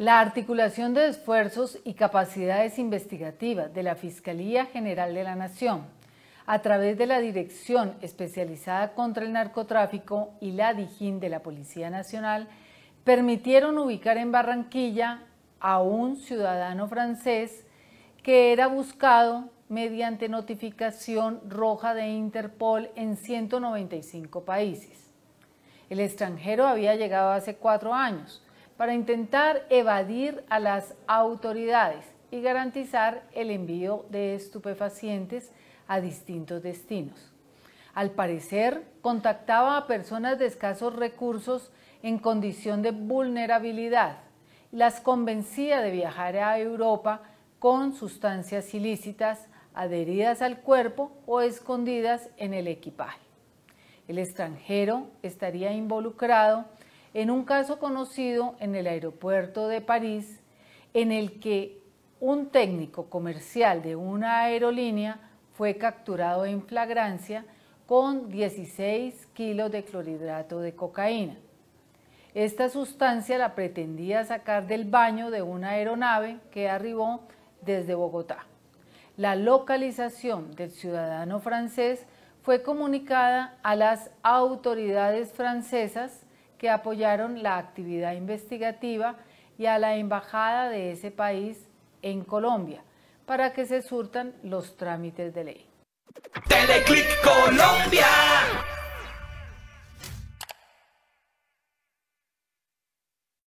La articulación de esfuerzos y capacidades investigativas de la Fiscalía General de la Nación a través de la Dirección Especializada contra el Narcotráfico y la DIJÍN de la Policía Nacional permitieron ubicar en Barranquilla a un ciudadano francés que era buscado mediante notificación roja de Interpol en 195 países. El extranjero había llegado hace cuatro años para intentar evadir a las autoridades y garantizar el envío de estupefacientes a distintos destinos. Al parecer, contactaba a personas de escasos recursos en condición de vulnerabilidad. Las convencía de viajar a Europa con sustancias ilícitas adheridas al cuerpo o escondidas en el equipaje. El extranjero estaría involucrado en un caso conocido en el aeropuerto de París, en el que un técnico comercial de una aerolínea fue capturado en flagrancia con 16 kilos de clorhidrato de cocaína. Esta sustancia la pretendía sacar del baño de una aeronave que arribó desde Bogotá. La localización del ciudadano francés fue comunicada a las autoridades francesas que apoyaron la actividad investigativa y a la embajada de ese país en Colombia para que se surtan los trámites de ley.